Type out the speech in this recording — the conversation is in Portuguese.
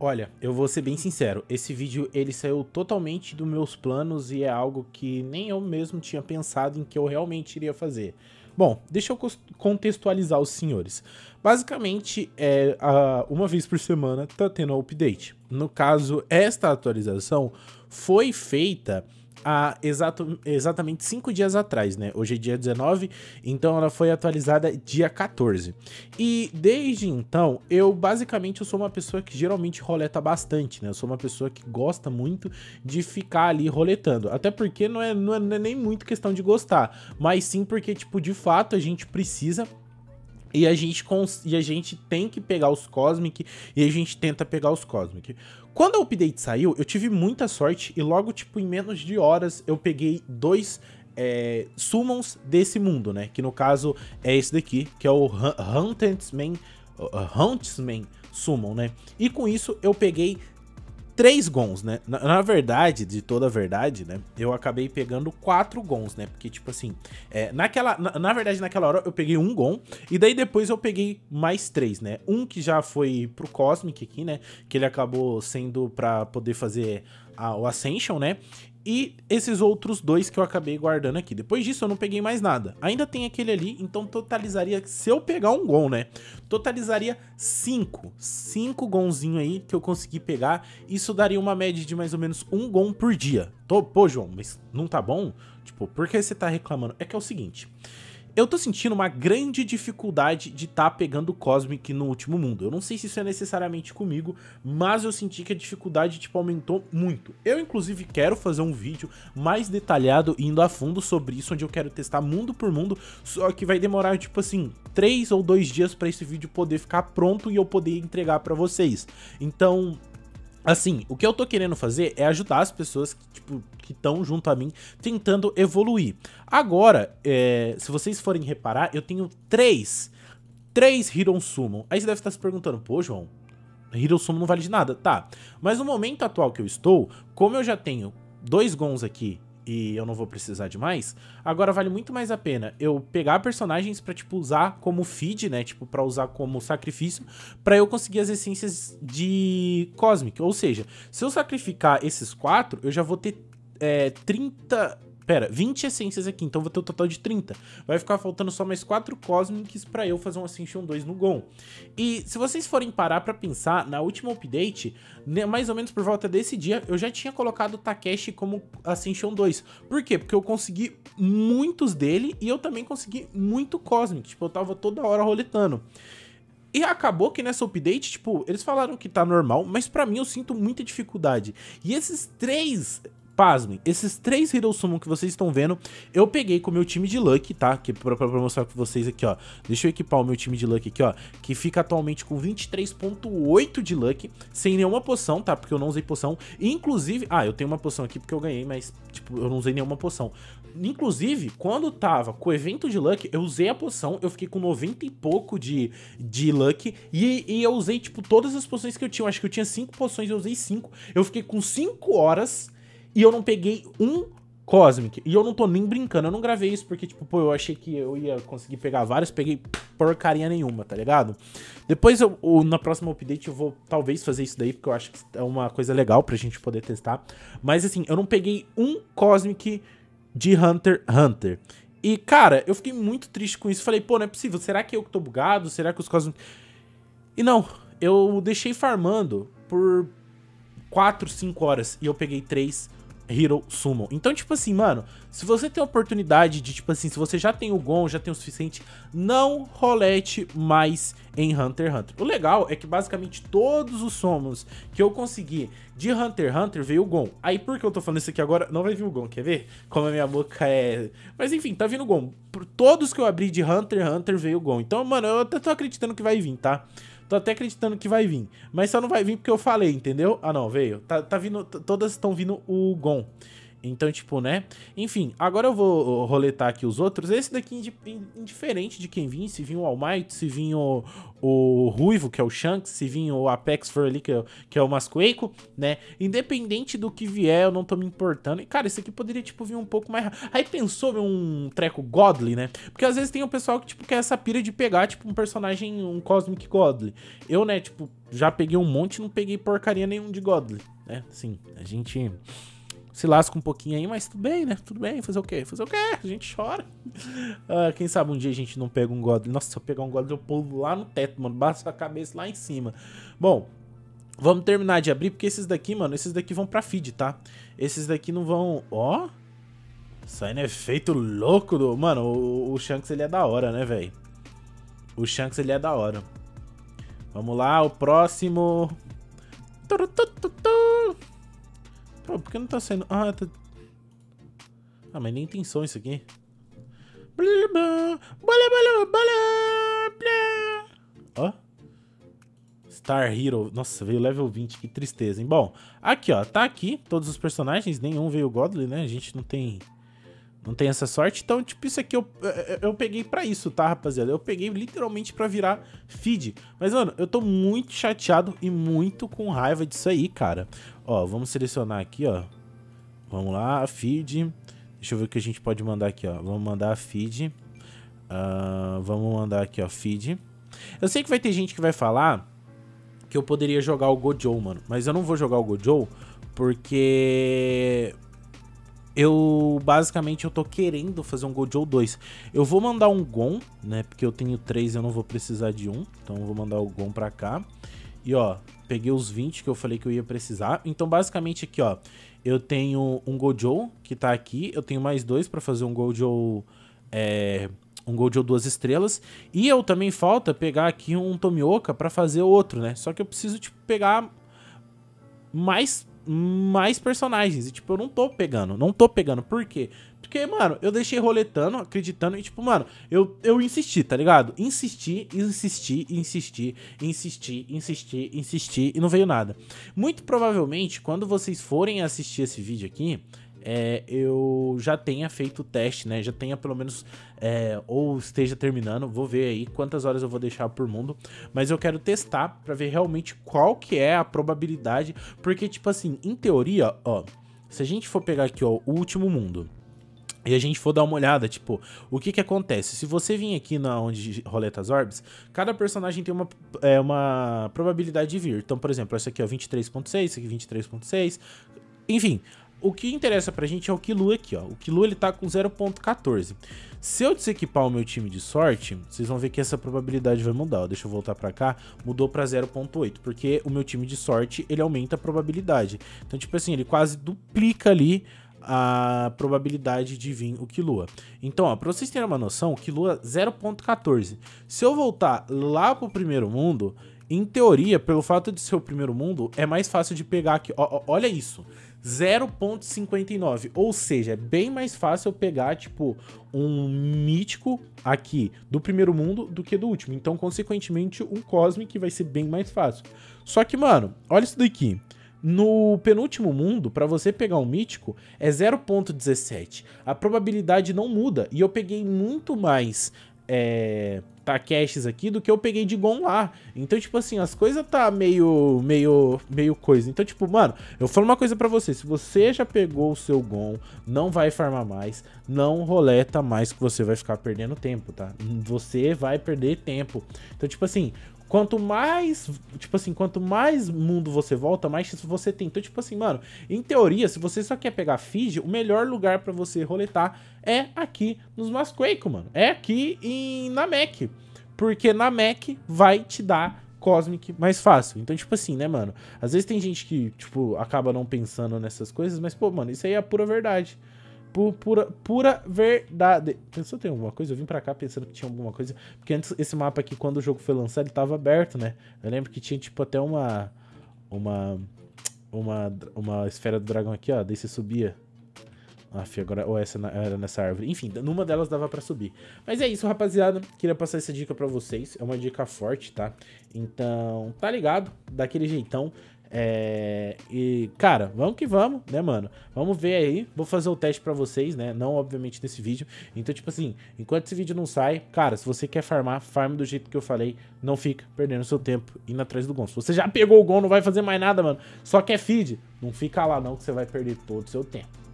Olha, eu vou ser bem sincero, esse vídeo ele saiu totalmente dos meus planos e é algo que nem eu mesmo tinha pensado em que eu realmente iria fazer. Bom, deixa eu contextualizar os senhores. Basicamente, é, a, uma vez por semana tá tendo um update. No caso, esta atualização foi feita há exato, exatamente 5 dias atrás, né? Hoje é dia 19, então ela foi atualizada dia 14. E desde então, eu basicamente eu sou uma pessoa que geralmente roleta bastante, né? Eu sou uma pessoa que gosta muito de ficar ali roletando. Até porque não é, não é, é nem muito questão de gostar, mas sim porque, tipo, de fato a gente precisa e a, gente cons... e a gente tem que pegar os Cosmic e a gente tenta pegar os Cosmic. Quando o update saiu, eu tive muita sorte e logo, tipo, em menos de horas, eu peguei dois é, summons desse mundo, né? Que no caso é esse daqui, que é o Huntsman, Huntsman Summon, né? E com isso eu peguei três gons, né? Na, na, verdade, de toda a verdade, né? Eu acabei pegando quatro gons, né? Porque, tipo assim, é, naquela. Na, na, verdade, naquela hora eu peguei um gon, e daí depois eu peguei mais três, né? Um que já foi pro Cosmic aqui, né? Que ele acabou sendo pra poder fazer a, o Ascension, né? e esses outros dois que eu acabei guardando aqui. Depois disso eu não peguei mais nada. Ainda tem aquele ali, então totalizaria, se eu pegar um gol, né? Totalizaria 5, 5 gonzinho aí que eu consegui pegar. Isso daria uma média de mais ou menos um gol por dia. Tô, pô, João, mas não tá bom? Tipo, por que você tá reclamando? É que é o seguinte, eu tô sentindo uma grande dificuldade de estar tá pegando Cosmic no último mundo. Eu não sei se isso é necessariamente comigo, mas eu senti que a dificuldade tipo aumentou muito. Eu inclusive quero fazer um vídeo mais detalhado indo a fundo sobre isso, onde eu quero testar mundo por mundo, só que vai demorar tipo assim, três ou dois dias para esse vídeo poder ficar pronto e eu poder entregar para vocês. Então, Assim, o que eu tô querendo fazer é ajudar as pessoas que, tipo, que estão junto a mim tentando evoluir. Agora, é, se vocês forem reparar, eu tenho três. Três Hiron Aí você deve estar se perguntando, pô, João, Hiron não vale de nada. Tá, mas no momento atual que eu estou, como eu já tenho dois Gons aqui e eu não vou precisar de mais, agora vale muito mais a pena eu pegar personagens para tipo usar como feed, né, tipo para usar como sacrifício, para eu conseguir as essências de Cosmic, ou seja, se eu sacrificar esses quatro, eu já vou ter é, 30 Pera, 20 essências aqui, então vou ter um total de 30. Vai ficar faltando só mais 4 Cosmics pra eu fazer um Ascension 2 no Gon. E se vocês forem parar pra pensar, na última update, né, mais ou menos por volta desse dia, eu já tinha colocado o Takeshi como Ascension 2. Por quê? Porque eu consegui muitos dele e eu também consegui muito Cosmic. Tipo, eu tava toda hora roletando. E acabou que nessa update, tipo, eles falaram que tá normal, mas para mim eu sinto muita dificuldade. E esses três pasmem, esses três Hero Summon que vocês estão vendo, eu peguei com o meu time de Luck, tá? Que pra, pra mostrar pra vocês aqui, ó. Deixa eu equipar o meu time de Luck aqui, ó. Que fica atualmente com 23.8 de Luck, sem nenhuma poção, tá? Porque eu não usei poção. Inclusive, ah, eu tenho uma poção aqui porque eu ganhei, mas, tipo, eu não usei nenhuma poção. Inclusive, quando tava com o evento de Luck, eu usei a poção, eu fiquei com 90 e pouco de, de Luck, e, e eu usei, tipo, todas as poções que eu tinha. Eu acho que eu tinha 5 poções, eu usei 5. Eu fiquei com 5 horas e eu não peguei um Cosmic. E eu não tô nem brincando, eu não gravei isso porque, tipo, pô, eu achei que eu ia conseguir pegar vários, peguei porcaria nenhuma, tá ligado? Depois, eu, eu, na próxima update, eu vou talvez fazer isso daí, porque eu acho que é uma coisa legal pra gente poder testar. Mas, assim, eu não peguei um Cosmic de Hunter Hunter. E, cara, eu fiquei muito triste com isso. Falei, pô, não é possível, será que eu que tô bugado? Será que os Cosmic... E não, eu deixei farmando por 4, 5 horas e eu peguei 3 Hero Summon. Então, tipo assim, mano, se você tem a oportunidade de, tipo assim, se você já tem o Gon, já tem o suficiente, não rolete mais em Hunter x Hunter. O legal é que basicamente todos os summons que eu consegui de Hunter x Hunter veio o Gon. Aí por que eu tô falando isso aqui agora? Não vai vir o Gon, quer ver? Como a minha boca é... Mas enfim, tá vindo o Gon. Por todos que eu abri de Hunter x Hunter veio o Gon. Então, mano, eu até tô acreditando que vai vir, tá? Tô até acreditando que vai vir. Mas só não vai vir porque eu falei, entendeu? Ah, não, veio. Tá, tá vindo. Todas estão vindo o Gon. Então, tipo, né? Enfim, agora eu vou roletar aqui os outros. Esse daqui, indiferente de quem vinha, se vinha o All Might, se vinha o, o Ruivo, que é o Shanks, se vinha o Apex Furley, que é, que é o é Masqueico, né? Independente do que vier, eu não tô me importando. E, cara, esse aqui poderia, tipo, vir um pouco mais... Aí pensou em um treco Godly, né? Porque às vezes tem o um pessoal que, tipo, quer essa pira de pegar, tipo, um personagem, um Cosmic Godly. Eu, né, tipo, já peguei um monte e não peguei porcaria nenhum de Godly, né? Sim, a gente se lasca um pouquinho aí, mas tudo bem, né? Tudo bem, fazer o quê? Fazer o quê? A gente chora. Uh, quem sabe um dia a gente não pega um Godly. Nossa, se eu pegar um Godly, eu pulo lá no teto, mano. Basta a cabeça lá em cima. Bom, vamos terminar de abrir, porque esses daqui, mano, esses daqui vão pra feed, tá? Esses daqui não vão... Ó... Oh, saindo efeito é louco do... Mano, o, o Shanks, ele é da hora, né, velho? O Shanks, ele é da hora. Vamos lá, o próximo por que não tá saindo? Ah, tá... Ah, mas nem tem som isso aqui. Ó. Star Hero. Nossa, veio level 20, que tristeza, hein? Bom, aqui, ó. Tá aqui todos os personagens. Nenhum veio o Godly, né? A gente não tem não tem essa sorte. Então, tipo, isso aqui eu, eh, eh, eu peguei para isso, tá, rapaziada? Eu peguei literalmente para virar feed. Mas, mano, eu tô muito chateado e muito com raiva disso aí, cara. Ó, vamos selecionar aqui, ó. Vamos lá, feed. Deixa eu ver o que a gente pode mandar aqui, ó. Vamos mandar feed. Uh, vamos mandar aqui, ó, feed. Eu sei que vai ter gente que vai falar que eu poderia jogar o Gojo, mano. Mas eu não vou jogar o Gojo porque eu basicamente eu tô querendo fazer um Gojo 2. Eu vou mandar um Gon, né? Porque eu tenho três, eu não vou precisar de um. Então eu vou mandar o Gon pra cá. E ó, peguei os 20 que eu falei que eu ia precisar. Então basicamente aqui, ó, eu tenho um Gojo que tá aqui. Eu tenho mais dois pra fazer um Gojo... É, um Gojo duas estrelas. E eu também falta pegar aqui um Tomioka pra fazer outro, né? Só que eu preciso, tipo, pegar mais mais personagens. E, tipo, eu não tô pegando. Não tô pegando. Por quê? Porque, mano, eu deixei roletando, acreditando, e, tipo, mano, eu, eu insisti, tá ligado? Insisti, insisti, insisti, insisti, insisti, insisti, e não veio nada. Muito provavelmente, quando vocês forem assistir esse vídeo aqui, é, eu já tenha feito o teste, né? Já tenha pelo menos, é, ou esteja terminando, vou ver aí quantas horas eu vou deixar por mundo, mas eu quero testar para ver realmente qual que é a probabilidade, porque tipo assim, em teoria, ó, se a gente for pegar aqui, ó, o último mundo, e a gente for dar uma olhada, tipo, o que que acontece? Se você vir aqui na onde roleta as orbs, cada personagem tem uma, é, uma probabilidade de vir. Então, por exemplo, essa aqui é 23.6, esse aqui 23.6, enfim, o que interessa pra gente é o Kilu aqui, ó. O Kilu ele tá com 0.14. Se eu desequipar o meu time de sorte, vocês vão ver que essa probabilidade vai mudar. Ó. Deixa eu voltar pra cá, mudou pra 0.8, porque o meu time de sorte, ele aumenta a probabilidade. Então, tipo assim, ele quase duplica ali a probabilidade de vir o Kilua. Então, ó, pra vocês terem uma noção, o Kilua é 0.14. Se eu voltar lá pro primeiro mundo, em teoria, pelo fato de ser o primeiro mundo, é mais fácil de pegar aqui. Ó, ó, olha isso. 0.59, ou seja, é bem mais fácil eu pegar, tipo, um mítico aqui do primeiro mundo do que do último. Então, consequentemente, um Cosmic vai ser bem mais fácil. Só que, mano, olha isso daqui. No penúltimo mundo, para você pegar um mítico, é 0.17. A probabilidade não muda, e eu peguei muito mais... É Takeshis aqui do que eu peguei de Gon lá. Então, tipo assim, as coisas tá meio, meio, meio coisa. Então, tipo, mano, eu falo uma coisa para você. Se você já pegou o seu Gon, não vai farmar mais, não roleta mais que você vai ficar perdendo tempo, tá? Você vai perder tempo. Então, tipo assim, Quanto mais, tipo assim, quanto mais mundo você volta, mais você tem. Então, tipo assim, mano, em teoria, se você só quer pegar Fiji, o melhor lugar para você roletar é aqui nos Masquake, mano. É aqui em Mac, Porque na Mac vai te dar Cosmic mais fácil. Então, tipo assim, né, mano? Às vezes tem gente que, tipo, acaba não pensando nessas coisas, mas, pô, mano, isso aí é a pura verdade. Pura, pura verdade. Pensou tem alguma coisa? Eu vim pra cá pensando que tinha alguma coisa. Porque antes, esse mapa aqui, quando o jogo foi lançado, ele tava aberto, né? Eu lembro que tinha, tipo, até uma... Uma... Uma, uma esfera do dragão aqui, ó. Daí você subia. Aff, agora, ou essa era nessa árvore. Enfim, numa delas dava pra subir. Mas é isso, rapaziada. Queria passar essa dica pra vocês. É uma dica forte, tá? Então, tá ligado? Daquele jeitão. É, e, cara, vamos que vamos, né, mano? Vamos ver aí. Vou fazer o teste para vocês, né? Não, obviamente, nesse vídeo. Então, tipo assim, enquanto esse vídeo não sai, cara, se você quer farmar, farme do jeito que eu falei. Não fica perdendo seu tempo indo atrás do gol. Se você já pegou o gol, não vai fazer mais nada, mano. Só quer feed, não fica lá não que você vai perder todo o seu tempo.